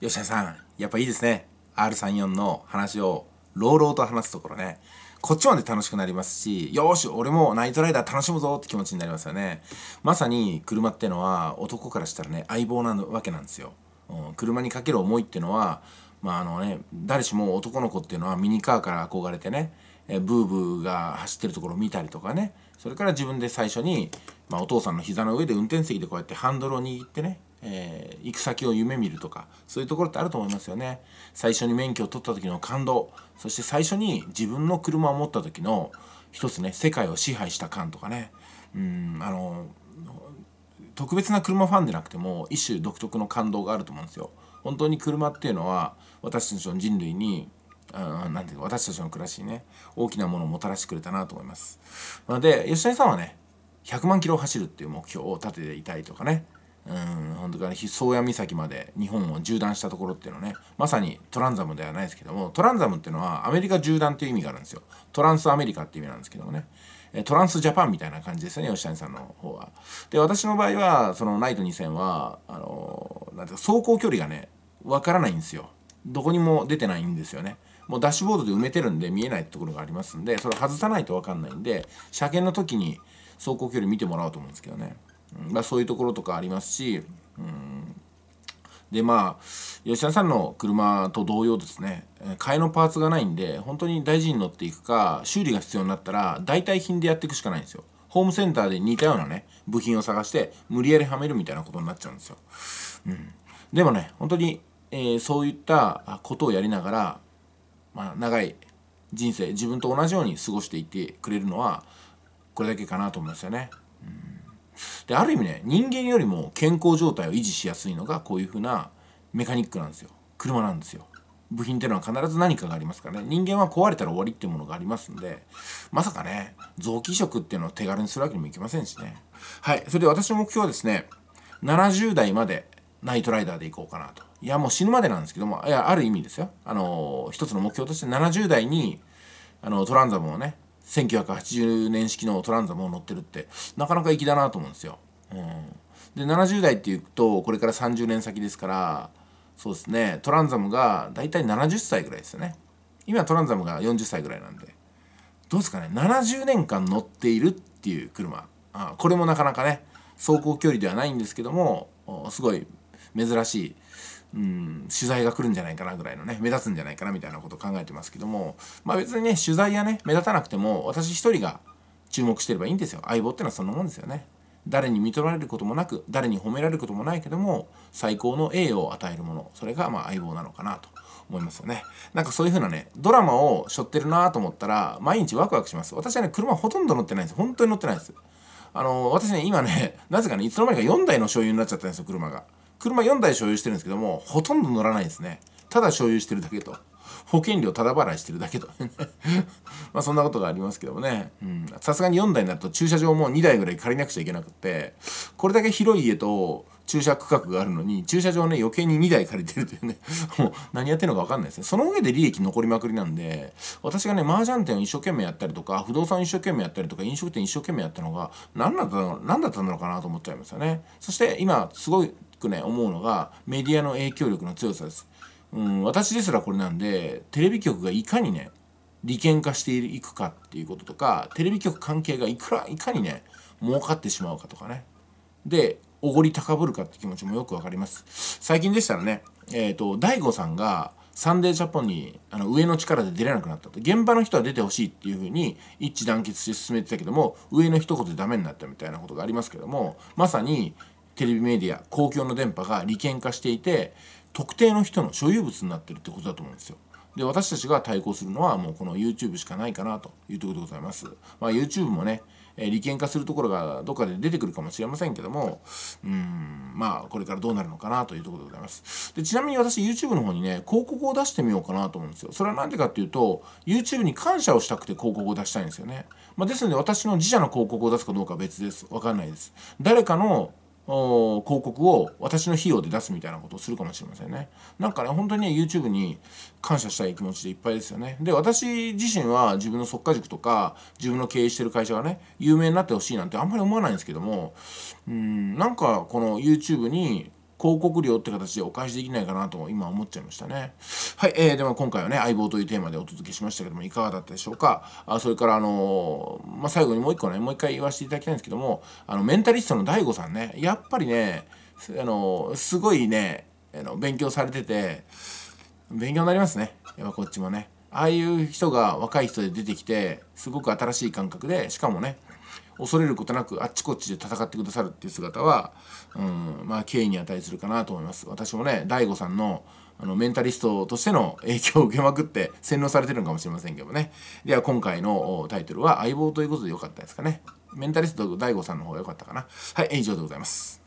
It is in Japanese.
吉田さん、やっぱいいですね。R34 の話を、朗々と話すところね。こっちまで楽しくなりますし、よし、俺もナイトライダー楽しむぞって気持ちになりますよね。まさに車ってのは男からしたらね、相棒なわけなんですよ。うん、車にかける思いってのは、まああのね、誰しも男の子っていうのはミニカーから憧れてね、えブーブーが走ってるところを見たりとかね、それから自分で最初に、まあ、お父さんの膝の上で運転席でこうやってハンドルを握ってね、えー、行く先を夢見るとかそういうところってあると思いますよね最初に免許を取った時の感動そして最初に自分の車を持った時の一つね世界を支配した感とかねうんあの特別な車ファンでなくても一種独特の感動があると思うんですよ本当に車っていうのは私たちの人類にあなんていうか私たちの暮らしにね大きなものをもたらしてくれたなと思いますなので吉谷さんはね100万キロ走るっていう目標を立てていたりとかねうん本当から宗谷岬まで日本を縦断したところっていうのねまさにトランザムではないですけどもトランザムっていうのはアメリカ縦断っていう意味があるんですよトランスアメリカっていう意味なんですけどもねトランスジャパンみたいな感じですね吉谷さんの方は。で私の場合はそのナイト2000はあのなんていうか走行距離がねわからないんですよどこにも出てないんですよね。もうダッシュボードで埋めてるんで見えないところがありますんでそれ外さないと分かんないんで車検の時に走行距離見てもらおうと思うんですけどね。まあ、そういうところとかありますし、うん、でまあ吉田さんの車と同様ですね替えのパーツがないんで本当に大事に乗っていくか修理が必要になったら代替品でやっていくしかないんですよホームセンターで似たようなね部品を探して無理やりはめるみたいなことになっちゃうんですよ、うん、でもね本当に、えー、そういったことをやりながら、まあ、長い人生自分と同じように過ごしていってくれるのはこれだけかなと思いますよねである意味ね人間よりも健康状態を維持しやすいのがこういう風なメカニックなんですよ車なんですよ部品っていうのは必ず何かがありますからね人間は壊れたら終わりっていうものがありますんでまさかね臓器移植っていうのを手軽にするわけにもいきませんしねはいそれで私の目標はですね70代までナイトライダーでいこうかなといやもう死ぬまでなんですけどもいやある意味ですよあのー、一つの目標として70代にあのトランザムをね1980年式のトランザムを乗ってるってなかなか粋だなと思うんですよ。うん、で70代っていうとこれから30年先ですからそうですねトランザムが大体70歳ぐらいですよね。今トランザムが40歳ぐらいなんでどうですかね70年間乗っているっていう車あこれもなかなかね走行距離ではないんですけどもすごい珍しいうん取材が来るんじゃないかなぐらいのね目立つんじゃないかなみたいなことを考えてますけどもまあ別にね取材やね目立たなくても私一人が注目してればいいんですよ相棒ってのはそんなもんですよね誰に見取られることもなく誰に褒められることもないけども最高の栄誉を与えるものそれがまあ相棒なのかなと思いますよねなんかそういう風なねドラマを背負ってるなと思ったら毎日ワクワクします私はね車ほとんど乗ってないんです本当に乗ってないですあの私ね今ねなぜかねいつの間にか4台の所有になっちゃったんですよ車が。車4台所有してるんですけどもほとんど乗らないですねただ所有してるだけと保険料ただ払いしてるだけと まあそんなことがありますけどもねさすがに4台になると駐車場も2台ぐらい借りなくちゃいけなくってこれだけ広い家と駐車区画があるのに駐車場ね余計に2台借りてるというね もう何やってるのか分かんないですねその上で利益残りまくりなんで私がね麻雀店を一生懸命やったりとか不動産一生懸命やったりとか飲食店一生懸命やったのが何だったの何だったのかなと思っちゃいますよねそして今すごいくね思うのがメディアの影響力の強さです。うん、私ですらこれなんでテレビ局がいかにね利権化していくかっていうこととかテレビ局関係がいくらいかにね儲かってしまうかとかねでおごり高ぶるかって気持ちもよくわかります最近でしたらねえっ、ー、と DAIGO さんが「サンデージャポンに」あの上の力で出れなくなったと現場の人は出てほしいっていうふうに一致団結して進めてたけども上の一言でダメになったみたいなことがありますけどもまさにテレビメディア公共の電波が利権化していて特定の人の所有物になってるってことだと思うんですよ。で私たちが対抗するのはもうこの YouTube しかないかなというところでございます。まあ、YouTube もね、え利権化するところがどっかで出てくるかもしれませんけどもうんまあこれからどうなるのかなというところでございますでちなみに私 YouTube の方にね広告を出してみようかなと思うんですよそれは何でかっていうと YouTube に感謝をしたくて広告を出したいんですよね、まあ、ですので私の自社の広告を出すかどうかは別ですわかんないです誰かの広告を私の費用で出すみたいなことをするかもしれませんね。なんかね、本当にね、YouTube に感謝したい気持ちでいっぱいですよね。で、私自身は自分の即家塾とか、自分の経営してる会社がね、有名になってほしいなんてあんまり思わないんですけども、うん、なんかこの YouTube に広告料って形でお返しできないかなと今思っちゃいましたね。はい、えー、では今回はね、相棒というテーマでお届けしましたけども、いかがだったでしょうか。あそれから、あのー、まあ、最後にもう一個ね、もう一回言わせていただきたいんですけども、あの、メンタリストの DAIGO さんね、やっぱりね、あのー、すごいね、あの勉強されてて、勉強になりますね。やっぱこっちもね。ああいう人が若い人で出てきてすごく新しい感覚でしかもね恐れることなくあっちこっちで戦ってくださるっていう姿は、うん、まあ敬意に値するかなと思います私もね DAIGO さんのあのメンタリストとしての影響を受けまくって洗脳されてるのかもしれませんけどねでは今回のタイトルは「相棒」ということでよかったですかねメンタリスト DAIGO さんの方が良かったかなはい以上でございます